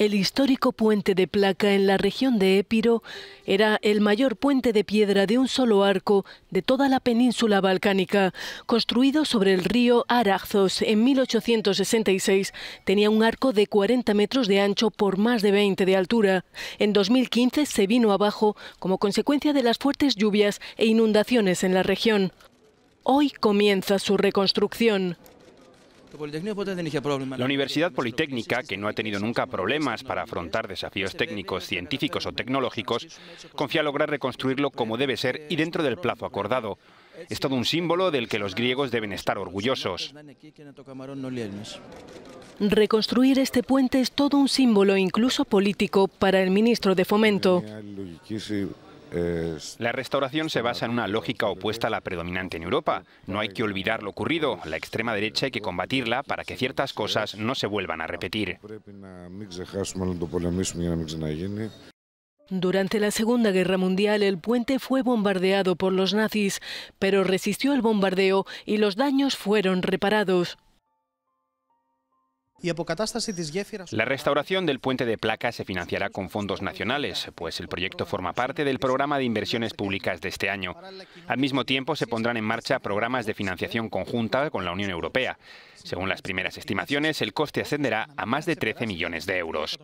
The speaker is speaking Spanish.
El histórico puente de placa en la región de Épiro era el mayor puente de piedra de un solo arco de toda la península balcánica. Construido sobre el río Araxos en 1866, tenía un arco de 40 metros de ancho por más de 20 de altura. En 2015 se vino abajo como consecuencia de las fuertes lluvias e inundaciones en la región. Hoy comienza su reconstrucción. La Universidad Politécnica, que no ha tenido nunca problemas para afrontar desafíos técnicos, científicos o tecnológicos, confía lograr reconstruirlo como debe ser y dentro del plazo acordado. Es todo un símbolo del que los griegos deben estar orgullosos. Reconstruir este puente es todo un símbolo, incluso político, para el ministro de Fomento. La restauración se basa en una lógica opuesta a la predominante en Europa. No hay que olvidar lo ocurrido. La extrema derecha hay que combatirla para que ciertas cosas no se vuelvan a repetir. Durante la Segunda Guerra Mundial el puente fue bombardeado por los nazis, pero resistió el bombardeo y los daños fueron reparados. La restauración del puente de placa se financiará con fondos nacionales, pues el proyecto forma parte del programa de inversiones públicas de este año. Al mismo tiempo se pondrán en marcha programas de financiación conjunta con la Unión Europea. Según las primeras estimaciones, el coste ascenderá a más de 13 millones de euros.